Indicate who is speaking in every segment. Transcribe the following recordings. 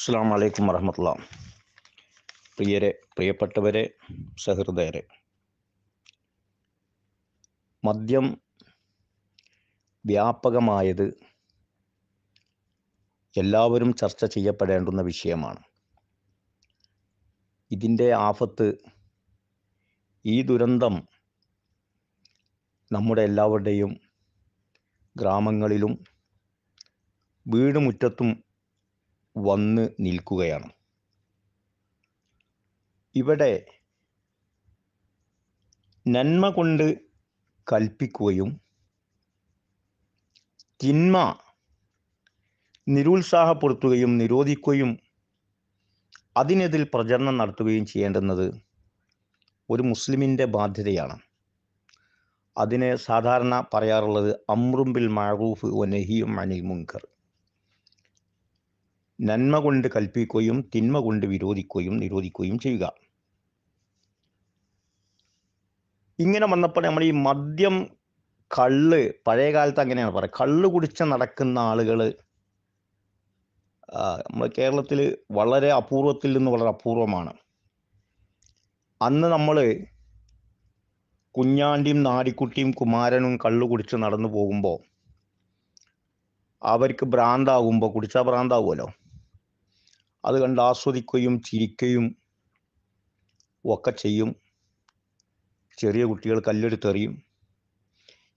Speaker 1: അസ്സാം വലൈക്കും വറഹമത്തുള്ള പ്രിയരെ പ്രിയപ്പെട്ടവരെ സഹൃദയരെ മദ്യം വ്യാപകമായത് എല്ലാവരും ചർച്ച ചെയ്യപ്പെടേണ്ടുന്ന വിഷയമാണ് ഇതിൻ്റെ ആഫത്ത് ഈ ദുരന്തം നമ്മുടെ എല്ലാവരുടെയും ഗ്രാമങ്ങളിലും വീടുമുറ്റത്തും വന്ന് നിൽക്കുകയാണ് ഇവിടെ നന്മ കൊണ്ട് കൽപ്പിക്കുകയും തിന്മ നിരുത്സാഹപ്പെടുത്തുകയും നിരോധിക്കുകയും അതിനെതിൽ പ്രചരണം നടത്തുകയും ചെയ്യേണ്ടുന്നത് ഒരു മുസ്ലിമിൻ്റെ ബാധ്യതയാണ് അതിനെ സാധാരണ പറയാറുള്ളത് അമ്രുംബിൽ മഴൂഫ് ഒനഹിയും അനിൽ മുങ്കർ നന്മ കൊണ്ട് കൽപ്പിക്കുകയും തിന്മ കൊണ്ട് വിരോധിക്കുകയും നിരോധിക്കുകയും ചെയ്യുക ഇങ്ങനെ വന്നപ്പോൾ നമ്മൾ ഈ മദ്യം കള്ള് പഴയ കാലത്ത് അങ്ങനെയാണ് പറയുക കള്ള് കുടിച്ച് നടക്കുന്ന ആളുകൾ നമ്മൾ കേരളത്തിൽ വളരെ അപൂർവത്തിൽ നിന്ന് വളരെ അപൂർവമാണ് അന്ന് നമ്മൾ കുഞ്ഞാണ്ടിയും നാടിക്കുട്ടിയും കുമാരനും കള്ളു കുടിച്ച് നടന്നു പോകുമ്പോൾ അവർക്ക് ഭ്രാന്താകുമ്പോൾ കുടിച്ചാൽ ഭ്രാന്താകുമല്ലോ അത് കണ്ട് ആസ്വദിക്കുകയും ചിരിക്കുകയും ഒക്കെ ചെയ്യും ചെറിയ കുട്ടികൾ കല്ലെടുത്തെറിയും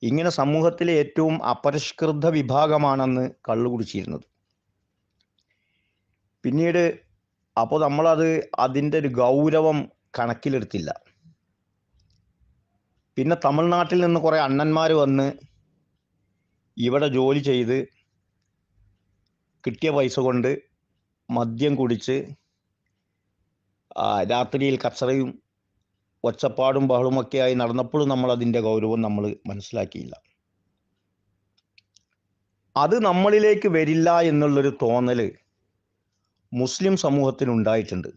Speaker 1: ഇങ്ങനെ സമൂഹത്തിലെ ഏറ്റവും അപരിഷ്കൃത വിഭാഗമാണെന്ന് കള്ളു കുടിച്ചിരുന്നത് പിന്നീട് അപ്പോൾ നമ്മളത് അതിൻ്റെ ഒരു ഗൗരവം കണക്കിലെടുത്തില്ല പിന്നെ തമിഴ്നാട്ടിൽ നിന്ന് കുറേ അണ്ണന്മാർ വന്ന് ഇവിടെ ജോലി ചെയ്ത് കിട്ടിയ പൈസ കൊണ്ട് മദ്യം കുടിച്ച് രാത്രിയിൽ കച്ചറയും ഒച്ചപ്പാടും ആയി നടന്നപ്പോഴും നമ്മൾ അതിൻ്റെ ഗൗരവം നമ്മൾ മനസ്സിലാക്കിയില്ല അത് നമ്മളിലേക്ക് വരില്ല എന്നുള്ളൊരു തോന്നൽ മുസ്ലിം ഉണ്ടായിട്ടുണ്ട്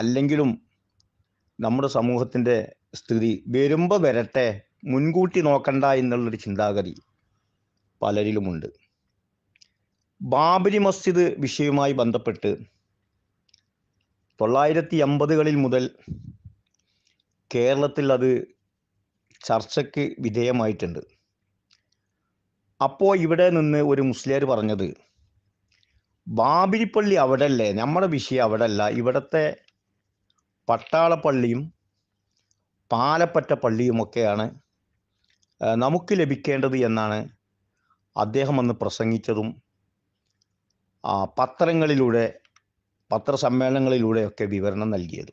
Speaker 1: അല്ലെങ്കിലും നമ്മുടെ സമൂഹത്തിൻ്റെ സ്ഥിതി വരുമ്പോൾ വരട്ടെ മുൻകൂട്ടി നോക്കണ്ട എന്നുള്ളൊരു ചിന്താഗതി പലരിലുമുണ്ട് ബാബരി മസ്ജിദ് വിഷയവുമായി ബന്ധപ്പെട്ട് തൊള്ളായിരത്തി അമ്പതുകളിൽ മുതൽ കേരളത്തിൽ അത് ചർച്ചയ്ക്ക് വിധേയമായിട്ടുണ്ട് അപ്പോൾ ഇവിടെ നിന്ന് ഒരു മുസ്ലിയർ പറഞ്ഞത് ബാബിരിപ്പള്ളി അവിടെ അല്ലേ നമ്മുടെ വിഷയം അവിടെ അല്ല ഇവിടുത്തെ പട്ടാളപ്പള്ളിയും പാലപ്പറ്റ പള്ളിയുമൊക്കെയാണ് നമുക്ക് ലഭിക്കേണ്ടത് എന്നാണ് അദ്ദേഹം അന്ന് പ്രസംഗിച്ചതും പത്രങ്ങളിലൂടെ പത്രസമ്മേളനങ്ങളിലൂടെയൊക്കെ വിവരണം നൽകിയത്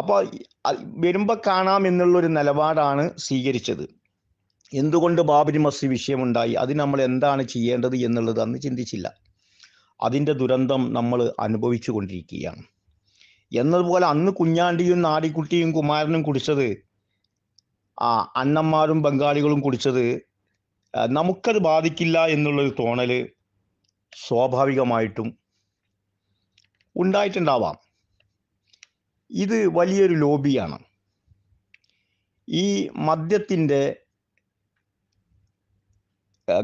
Speaker 1: അപ്പോൾ വരുമ്പോൾ കാണാം എന്നുള്ളൊരു നിലപാടാണ് സ്വീകരിച്ചത് എന്തുകൊണ്ട് ബാബരി മസ്ജിദ് വിഷയമുണ്ടായി അതിന് നമ്മൾ എന്താണ് ചെയ്യേണ്ടത് എന്നുള്ളത് അന്ന് ചിന്തിച്ചില്ല അതിൻ്റെ ദുരന്തം നമ്മൾ അനുഭവിച്ചു കൊണ്ടിരിക്കുകയാണ് എന്നതുപോലെ അന്ന് കുഞ്ഞാണ്ടിയും നാടിക്കുട്ടിയും കുമാരനും കുടിച്ചത് ആ അണ്ണന്മാരും ബംഗാളികളും കുടിച്ചത് നമുക്കത് ബാധിക്കില്ല എന്നുള്ളൊരു തോന്നൽ സ്വാഭാവികമായിട്ടും ഉണ്ടായിട്ടുണ്ടാവാം ഇത് വലിയൊരു ലോബിയാണ് ഈ മദ്യത്തിൻ്റെ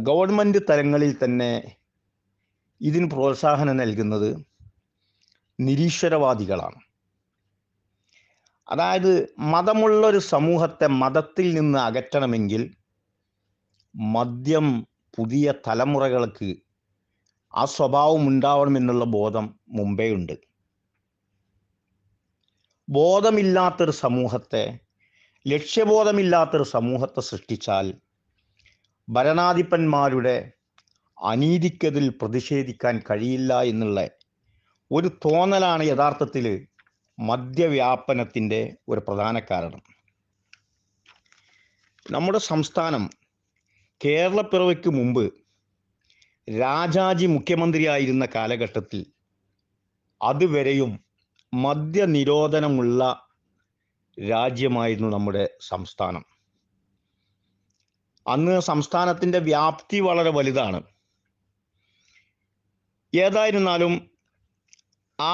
Speaker 1: ഗവൺമെൻറ് തലങ്ങളിൽ തന്നെ ഇതിന് പ്രോത്സാഹനം നൽകുന്നത് നിരീശ്വരവാദികളാണ് അതായത് മതമുള്ളൊരു സമൂഹത്തെ മതത്തിൽ നിന്ന് അകറ്റണമെങ്കിൽ മദ്യം പുതിയ തലമുറകൾക്ക് ആ സ്വഭാവം എന്നുള്ള ബോധം മുമ്പേ ഉണ്ട് ബോധമില്ലാത്തൊരു സമൂഹത്തെ ലക്ഷ്യബോധമില്ലാത്തൊരു സമൂഹത്തെ സൃഷ്ടിച്ചാൽ ഭരണാധിപന്മാരുടെ അനീതിക്കതിൽ പ്രതിഷേധിക്കാൻ കഴിയില്ല എന്നുള്ള ഒരു തോന്നലാണ് യഥാർത്ഥത്തിൽ മദ്യവ്യാപനത്തിൻ്റെ ഒരു പ്രധാന കാരണം നമ്മുടെ സംസ്ഥാനം കേരളപ്പിറവയ്ക്ക് മുമ്പ് രാജാജി മുഖ്യമന്ത്രിയായിരുന്ന കാലഘട്ടത്തിൽ അതുവരെയും മദ്യനിരോധനമുള്ള രാജ്യമായിരുന്നു നമ്മുടെ സംസ്ഥാനം അന്ന് സംസ്ഥാനത്തിൻ്റെ വ്യാപ്തി വളരെ വലുതാണ് ഏതായിരുന്നാലും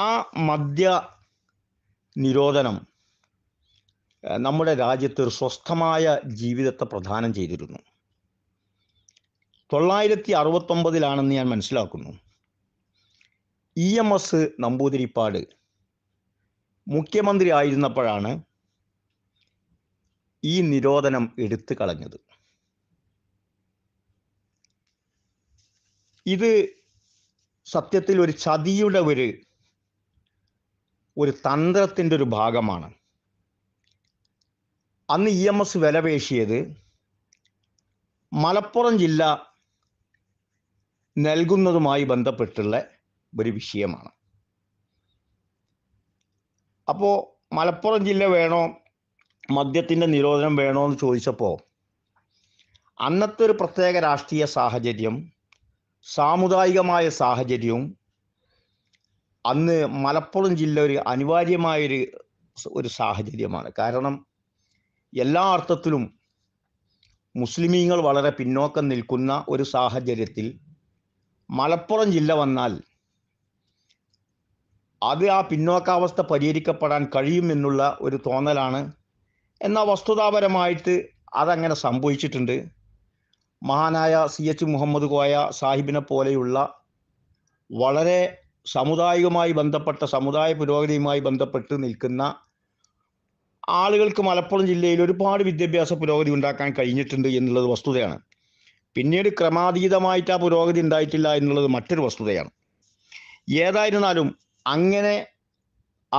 Speaker 1: ആ മദ്യ നിരോധനം നമ്മുടെ രാജ്യത്ത് ഒരു സ്വസ്ഥമായ ജീവിതത്തെ പ്രധാനം ചെയ്തിരുന്നു തൊള്ളായിരത്തി അറുപത്തൊമ്പതിലാണെന്ന് ഞാൻ മനസ്സിലാക്കുന്നു ഇ എം എസ് നമ്പൂതിരിപ്പാട് മുഖ്യമന്ത്രി ആയിരുന്നപ്പോഴാണ് ഈ നിരോധനം എടുത്തു കളഞ്ഞത് ഇത് സത്യത്തിൽ ഒരു ചതിയുടെ ഒരു ഒരു തന്ത്രത്തിൻ്റെ ഒരു ഭാഗമാണ് അന്ന് ഇ എം എസ് വിലപേശിയത് മലപ്പുറം ജില്ല നൽകുന്നതുമായി ബന്ധപ്പെട്ടുള്ള ഒരു വിഷയമാണ് അപ്പോൾ മലപ്പുറം ജില്ല വേണോ മദ്യത്തിൻ്റെ നിരോധനം വേണോ എന്ന് ചോദിച്ചപ്പോൾ അന്നത്തെ ഒരു പ്രത്യേക രാഷ്ട്രീയ സാഹചര്യം സാമുദായികമായ സാഹചര്യവും അന്ന് മലപ്പുറം ജില്ല ഒരു അനിവാര്യമായൊരു ഒരു സാഹചര്യമാണ് കാരണം എല്ലാ അർത്ഥത്തിലും മുസ്ലിമീങ്ങൾ വളരെ പിന്നോക്കം നിൽക്കുന്ന ഒരു സാഹചര്യത്തിൽ മലപ്പുറം ജില്ല വന്നാൽ അത് ആ പിന്നോക്കാവസ്ഥ പരിഹരിക്കപ്പെടാൻ കഴിയുമെന്നുള്ള ഒരു തോന്നലാണ് എന്നാൽ വസ്തുതാപരമായിട്ട് അതങ്ങനെ സംഭവിച്ചിട്ടുണ്ട് മഹാനായ സി എച്ച് മുഹമ്മദ് കോയ സാഹിബിനെ പോലെയുള്ള വളരെ സമുദായികമായി ബന്ധപ്പെട്ട സമുദായ പുരോഗതിയുമായി ബന്ധപ്പെട്ട് നിൽക്കുന്ന ആളുകൾക്ക് മലപ്പുറം ജില്ലയിൽ ഒരുപാട് വിദ്യാഭ്യാസ പുരോഗതി ഉണ്ടാക്കാൻ കഴിഞ്ഞിട്ടുണ്ട് എന്നുള്ളത് വസ്തുതയാണ് പിന്നീട് ക്രമാതീതമായിട്ട് ആ പുരോഗതി ഉണ്ടായിട്ടില്ല എന്നുള്ളത് മറ്റൊരു വസ്തുതയാണ് ഏതായിരുന്നാലും അങ്ങനെ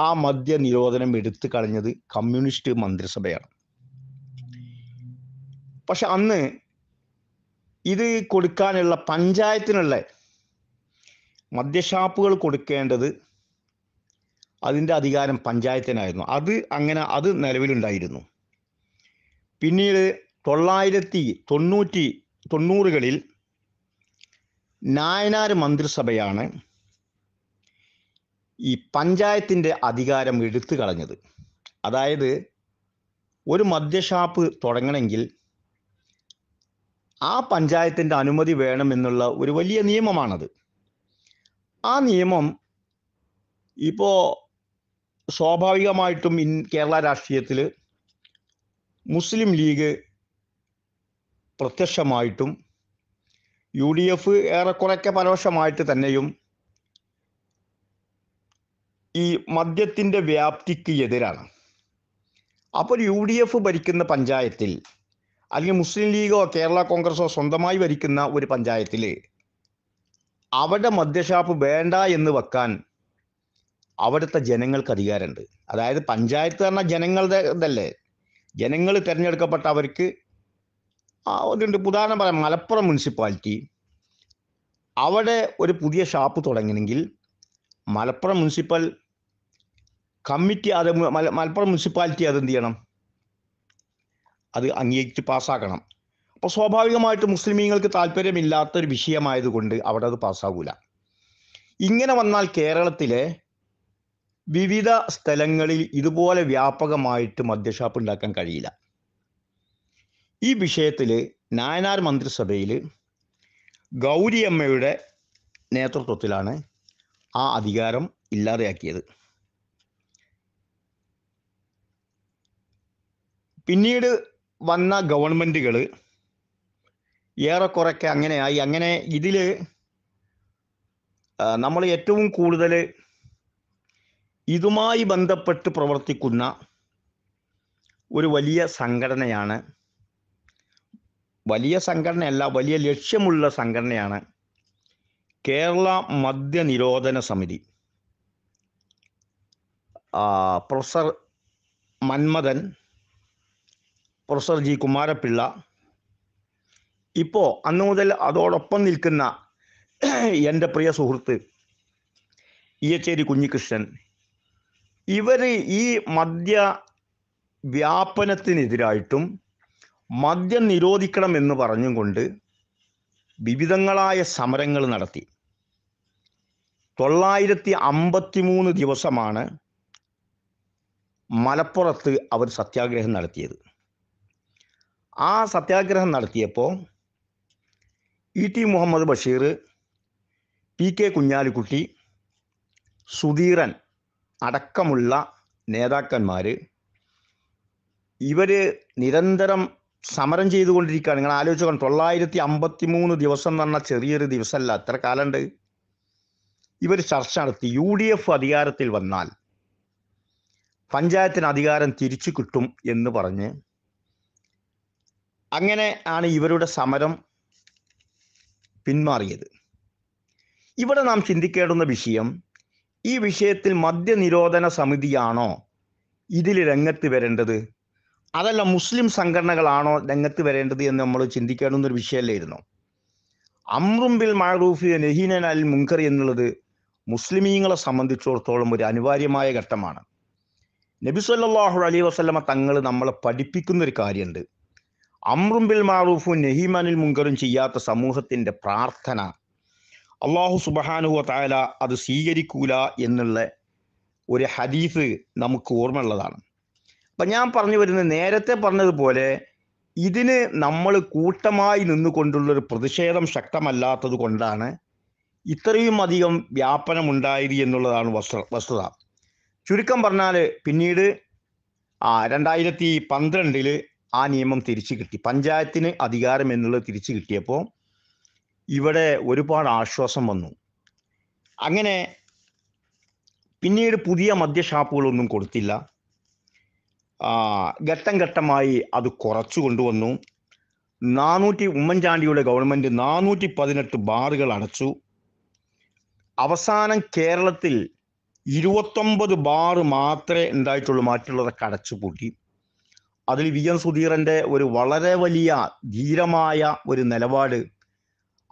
Speaker 1: ആ മദ്യ നിരോധനം എടുത്തു കളഞ്ഞത് കമ്മ്യൂണിസ്റ്റ് മന്ത്രിസഭയാണ് പക്ഷെ അന്ന് ഇത് കൊടുക്കാനുള്ള പഞ്ചായത്തിനുള്ള മദ്യഷാപ്പുകൾ കൊടുക്കേണ്ടത് അതിൻ്റെ അധികാരം പഞ്ചായത്തിനായിരുന്നു അത് അങ്ങനെ അത് നിലവിലുണ്ടായിരുന്നു പിന്നീട് തൊള്ളായിരത്തി തൊണ്ണൂറ്റി തൊണ്ണൂറുകളിൽ നായനാർ മന്ത്രിസഭയാണ് ഈ പഞ്ചായത്തിൻ്റെ അധികാരം എടുത്തു കളഞ്ഞത് അതായത് ഒരു മദ്യഷാപ്പ് തുടങ്ങണമെങ്കിൽ ആ പഞ്ചായത്തിൻ്റെ അനുമതി വേണമെന്നുള്ള ഒരു വലിയ നിയമമാണത് ആ നിയമം ഇപ്പോൾ സ്വാഭാവികമായിട്ടും ഇൻ കേരള രാഷ്ട്രീയത്തിൽ മുസ്ലിം ലീഗ് പ്രത്യക്ഷമായിട്ടും യു ഡി എഫ് ഏറെക്കുറെയൊക്കെ പരോക്ഷമായിട്ട് തന്നെയും ഈ മദ്യത്തിൻ്റെ വ്യാപ്തിക്ക് എതിരാണ് അപ്പോൾ യു ഡി എഫ് ഭരിക്കുന്ന പഞ്ചായത്തിൽ അല്ലെങ്കിൽ മുസ്ലിം ലീഗോ കേരള കോൺഗ്രസോ സ്വന്തമായി ഭരിക്കുന്ന ഒരു പഞ്ചായത്തിൽ അവിടെ മദ്യഷാപ്പ് വേണ്ട എന്ന് വെക്കാൻ അവിടുത്തെ ജനങ്ങൾക്ക് അധികാരമുണ്ട് അതായത് പഞ്ചായത്ത് പറഞ്ഞ ജനങ്ങളുടെ ഇതല്ലേ ജനങ്ങൾ തിരഞ്ഞെടുക്കപ്പെട്ട അവർക്ക് അതുണ്ട് ഉദാഹരണം പറയാം മലപ്പുറം മുനിസിപ്പാലിറ്റി അവിടെ ഒരു പുതിയ ഷാപ്പ് തുടങ്ങണമെങ്കിൽ മലപ്പുറം മുനിസിപ്പൽ കമ്മിറ്റി അത് മലപ്പുറം മുനിസിപ്പാലിറ്റി അത് എന്ത് ചെയ്യണം അത് അംഗീകരിച്ച് പാസ്സാക്കണം അപ്പോൾ സ്വാഭാവികമായിട്ട് മുസ്ലിമീങ്ങൾക്ക് താല്പര്യമില്ലാത്ത ഒരു വിഷയമായതുകൊണ്ട് അവിടെ അത് പാസ്സാകൂല ഇങ്ങനെ വന്നാൽ കേരളത്തിലെ വിവിധ സ്ഥലങ്ങളിൽ ഇതുപോലെ വ്യാപകമായിട്ട് മദ്യഷാപ്പ് ഉണ്ടാക്കാൻ കഴിയില്ല ഈ വിഷയത്തിൽ നായനാർ മന്ത്രിസഭയിൽ ഗൗരിയമ്മയുടെ നേതൃത്വത്തിലാണ് ആ അധികാരം ഇല്ലാതെയാക്കിയത് പിന്നീട് വന്ന ഗവൺമെൻറ്റുകൾ ഏറെക്കുറയ്ക്ക് അങ്ങനെയായി അങ്ങനെ ഇതിൽ നമ്മൾ ഏറ്റവും കൂടുതൽ ഇതുമായി ബന്ധപ്പെട്ട് പ്രവർത്തിക്കുന്ന ഒരു വലിയ സംഘടനയാണ് വലിയ സംഘടനയല്ല വലിയ ലക്ഷ്യമുള്ള സംഘടനയാണ് കേരള മദ്യനിരോധന സമിതി professor Manmathan professor G Kumarapillai ഇപ്പോൾ അന്നു മുതൽ അതോടൊപ്പം നിൽക്കുന്ന എൻ്റെ പ്രിയ സുഹൃത്ത് ഇയച്ചേരി കുഞ്ഞികൃഷ്ണൻ ഇവർ ഈ മദ്യ വ്യാപനത്തിനെതിരായിട്ടും മദ്യം നിരോധിക്കണം എന്ന് പറഞ്ഞും കൊണ്ട് വിവിധങ്ങളായ സമരങ്ങൾ നടത്തി തൊള്ളായിരത്തി അമ്പത്തി മൂന്ന് ദിവസമാണ് മലപ്പുറത്ത് അവർ സത്യാഗ്രഹം നടത്തിയത് ആ സത്യാഗ്രഹം നടത്തിയപ്പോൾ E T Muhammad Basheer P K Kunhalikutty Sudheeran അടക്കമുള്ള നേതാക്കന്മാർ ഇവർ നിരന്തരം സമരം ചെയ്തുകൊണ്ടിരിക്കുകയാണ് നിങ്ങൾ ആലോചിച്ച് കാണും തൊള്ളായിരത്തി അമ്പത്തി മൂന്ന് ദിവസം എന്ന് പറഞ്ഞാൽ ചെറിയൊരു ദിവസമല്ല അത്ര കാലമുണ്ട് ഇവർ ചർച്ച നടത്തി യു ഡി എഫ് അധികാരത്തിൽ വന്നാൽ പഞ്ചായത്തിന് അധികാരം തിരിച്ചു കിട്ടും എന്ന് പറഞ്ഞ് അങ്ങനെ ആണ് ഇവരുടെ സമരം പിന്മാറിയത് ഇവിടെ നാം ചിന്തിക്കേണ്ടുന്ന വിഷയം ഈ വിഷയത്തിൽ മദ്യനിരോധന സമിതിയാണോ ഇതിൽ രംഗത്ത് വരേണ്ടത് അതല്ല മുസ്ലിം സംഘടനകളാണോ രംഗത്ത് വരേണ്ടത് എന്ന് നമ്മൾ ചിന്തിക്കാവുന്നൊരു വിഷയമല്ലായിരുന്നു അമ്രുംബിൽ മാറൂഫി നെഹീനൻ അൽ മുങ്കറി എന്നുള്ളത് മുസ്ലിമീങ്ങളെ സംബന്ധിച്ചിടത്തോളം ഒരു അനിവാര്യമായ ഘട്ടമാണ് നബി സല്ലാഹു അലൈ വസ്ലമ തങ്ങൾ നമ്മളെ പഠിപ്പിക്കുന്ന ഒരു കാര്യമുണ്ട് അമ്രുംബിൽ മാറൂഫും നെഹീമനിൽ മുങ്കറും ചെയ്യാത്ത സമൂഹത്തിൻ്റെ പ്രാർത്ഥന അള്ളാഹു സുബഹാനുഹ തായാല അത് സ്വീകരിക്കൂല എന്നുള്ള ഒരു ഹദീഫ് നമുക്ക് ഓർമ്മയുള്ളതാണ് അപ്പം ഞാൻ പറഞ്ഞു വരുന്നത് നേരത്തെ പറഞ്ഞതുപോലെ ഇതിന് നമ്മൾ കൂട്ടമായി നിന്നുകൊണ്ടുള്ളൊരു പ്രതിഷേധം ശക്തമല്ലാത്തത് കൊണ്ടാണ് ഇത്രയും അധികം വ്യാപനമുണ്ടായത് എന്നുള്ളതാണ് വസ്തു വസ്തുത ചുരുക്കം പറഞ്ഞാൽ പിന്നീട് ആ രണ്ടായിരത്തി പന്ത്രണ്ടിൽ ആ നിയമം തിരിച്ചു കിട്ടി പഞ്ചായത്തിന് അധികാരം എന്നുള്ളത് തിരിച്ചു കിട്ടിയപ്പോൾ ഇവിടെ ഒരുപാട് ആശ്വാസം വന്നു അങ്ങനെ പിന്നീട് പുതിയ മദ്യഷാപ്പുകളൊന്നും കൊടുത്തില്ല ഘട്ടം ഘട്ടമായി അത് കുറച്ചു കൊണ്ടുവന്നു നാനൂറ്റി ഉമ്മൻചാണ്ടിയുടെ ഗവൺമെൻറ് നാനൂറ്റി പതിനെട്ട് ബാറുകൾ അടച്ചു അവസാനം കേരളത്തിൽ ഇരുപത്തൊമ്പത് ബാറ് മാത്രമേ ഉണ്ടായിട്ടുള്ളൂ മറ്റുള്ളതൊക്കെ അടച്ചു പൂട്ടി അതിൽ വി എം സുധീറൻ്റെ ഒരു വളരെ വലിയ ധീരമായ ഒരു നിലപാട്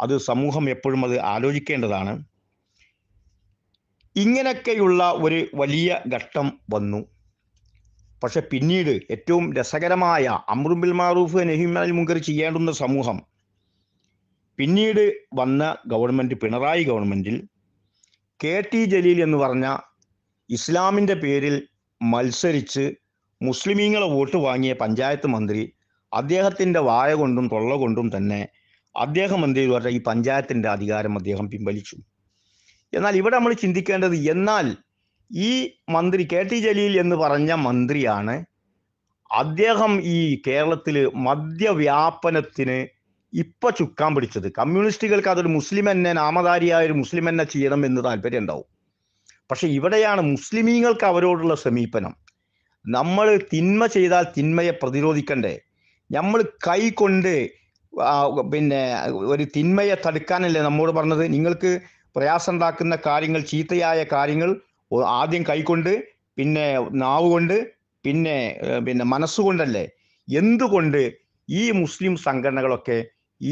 Speaker 1: അത് സമൂഹം എപ്പോഴും അത് ആലോചിക്കേണ്ടതാണ് ഇങ്ങനെയൊക്കെയുള്ള ഒരു വലിയ ഘട്ടം വന്നു പക്ഷെ പിന്നീട് ഏറ്റവും രസകരമായ അമ്രുബിൽ മാറൂഫ് നഹിമാൽ മുങ്കർ ചെയ്യേണ്ടുന്ന സമൂഹം പിന്നീട് വന്ന ഗവൺമെൻറ് പിണറായി ഗവൺമെൻറ്റിൽ കെ ടി ജലീൽ എന്ന് പറഞ്ഞ ഇസ്ലാമിൻ്റെ പേരിൽ മത്സരിച്ച് മുസ്ലിമീങ്ങളെ വോട്ട് വാങ്ങിയ പഞ്ചായത്ത് മന്ത്രി അദ്ദേഹത്തിൻ്റെ വായ കൊണ്ടും തൊള്ള കൊണ്ടും തന്നെ അദ്ദേഹം എന്ത് ചെയ്തു പറഞ്ഞാൽ ഈ പഞ്ചായത്തിൻ്റെ അധികാരം അദ്ദേഹം പിൻവലിച്ചു എന്നാൽ ഇവിടെ നമ്മൾ ചിന്തിക്കേണ്ടത് എന്നാൽ ഈ മന്ത്രി കെ ടി ജലീൽ എന്ന് പറഞ്ഞ മന്ത്രിയാണ് അദ്ദേഹം ഈ കേരളത്തിൽ മദ്യവ്യാപനത്തിന് ഇപ്പൊ ചുക്കാൻ പിടിച്ചത് കമ്മ്യൂണിസ്റ്റുകൾക്ക് അതൊരു മുസ്ലിം എന്നെ നാമധാരിയായ ഒരു മുസ്ലിം എന്നെ ചെയ്യണം എന്ന് താല്പര്യം ഉണ്ടാവും പക്ഷെ ഇവിടെയാണ് മുസ്ലിമീങ്ങൾക്ക് അവരോടുള്ള സമീപനം നമ്മൾ തിന്മ ചെയ്താൽ തിന്മയെ പ്രതിരോധിക്കണ്ടേ നമ്മൾ കൊണ്ട് പിന്നെ ഒരു തിന്മയെ തടുക്കാനല്ലേ നമ്മോട് പറഞ്ഞത് നിങ്ങൾക്ക് പ്രയാസം ഉണ്ടാക്കുന്ന കാര്യങ്ങൾ ചീത്തയായ കാര്യങ്ങൾ ആദ്യം കൈകൊണ്ട് പിന്നെ നാവ് കൊണ്ട് പിന്നെ പിന്നെ മനസ്സുകൊണ്ടല്ലേ എന്തുകൊണ്ട് ഈ മുസ്ലിം സംഘടനകളൊക്കെ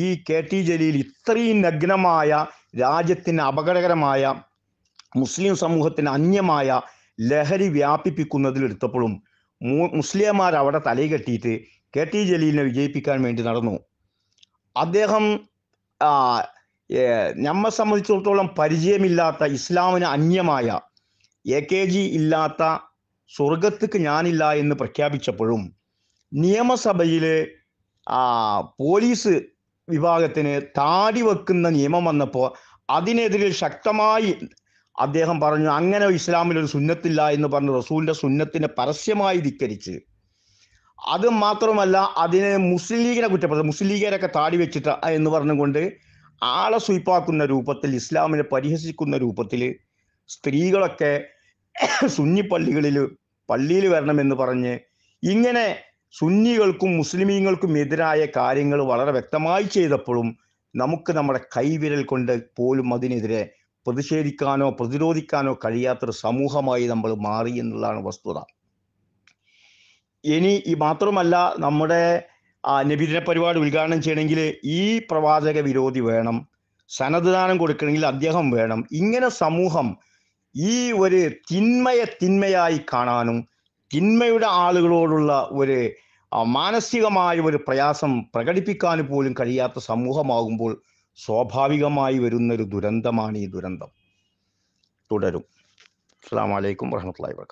Speaker 1: ഈ കെ ടി ജലീൽ ഇത്രയും നഗ്നമായ രാജ്യത്തിന് അപകടകരമായ മുസ്ലിം സമൂഹത്തിന് അന്യമായ ലഹരി വ്യാപിപ്പിക്കുന്നതിൽ എടുത്തപ്പോഴും മുസ്ലിംമാർ അവിടെ തലയിൽ കെട്ടിയിട്ട് കെ ടി ജലീലിനെ വിജയിപ്പിക്കാൻ വേണ്ടി നടന്നു അദ്ദേഹം നമ്മെ സംബന്ധിച്ചിടത്തോളം പരിചയമില്ലാത്ത ഇസ്ലാമിന് അന്യമായ എ കെ ജി ഇല്ലാത്ത സ്വർഗത്തേക്ക് ഞാനില്ല എന്ന് പ്രഖ്യാപിച്ചപ്പോഴും നിയമസഭയിലെ പോലീസ് വിഭാഗത്തിന് താടി വെക്കുന്ന നിയമം വന്നപ്പോൾ അതിനെതിരെ ശക്തമായി അദ്ദേഹം പറഞ്ഞു അങ്ങനെ ഇസ്ലാമിൽ ഒരു സുന്നത്തില്ല എന്ന് പറഞ്ഞ് റസൂലിൻ്റെ സുന്നത്തിനെ പരസ്യമായി ധിക്കരിച്ച് അത് മാത്രമല്ല അതിനെ മുസ്ലിം ലീഗിനെ കുറ്റപ്പെടുത്തി മുസ്ലിം ലീഗരൊക്കെ താടി വെച്ചിട്ട് എന്ന് പറഞ്ഞുകൊണ്ട് ആളെ സ്വീപ്പാക്കുന്ന രൂപത്തിൽ ഇസ്ലാമിനെ പരിഹസിക്കുന്ന രൂപത്തിൽ സ്ത്രീകളൊക്കെ സുന്നി പള്ളികളിൽ പള്ളിയിൽ വരണമെന്ന് പറഞ്ഞ് ഇങ്ങനെ സുന്നികൾക്കും മുസ്ലിമീങ്ങൾക്കും എതിരായ കാര്യങ്ങൾ വളരെ വ്യക്തമായി ചെയ്തപ്പോഴും നമുക്ക് നമ്മുടെ കൈവിരൽ കൊണ്ട് പോലും അതിനെതിരെ പ്രതിഷേധിക്കാനോ പ്രതിരോധിക്കാനോ കഴിയാത്തൊരു സമൂഹമായി നമ്മൾ മാറി എന്നുള്ളതാണ് വസ്തുത ഇനി ഈ മാത്രമല്ല നമ്മുടെ നബിദിന പരിപാടി ഉദ്ഘാടനം ചെയ്യണമെങ്കിൽ ഈ പ്രവാചക വിരോധി വേണം സന്നദ്ധദാനം കൊടുക്കണമെങ്കിൽ അദ്ദേഹം വേണം ഇങ്ങനെ സമൂഹം ഈ ഒരു തിന്മയെ തിന്മയായി കാണാനും തിന്മയുടെ ആളുകളോടുള്ള ഒരു മാനസികമായ ഒരു പ്രയാസം പ്രകടിപ്പിക്കാൻ പോലും കഴിയാത്ത സമൂഹമാകുമ്പോൾ സ്വാഭാവികമായി വരുന്നൊരു ദുരന്തമാണ് ഈ ദുരന്തം തുടരും അസ്സാം വലൈക്കും വർഹമത്തല്ലാ വാ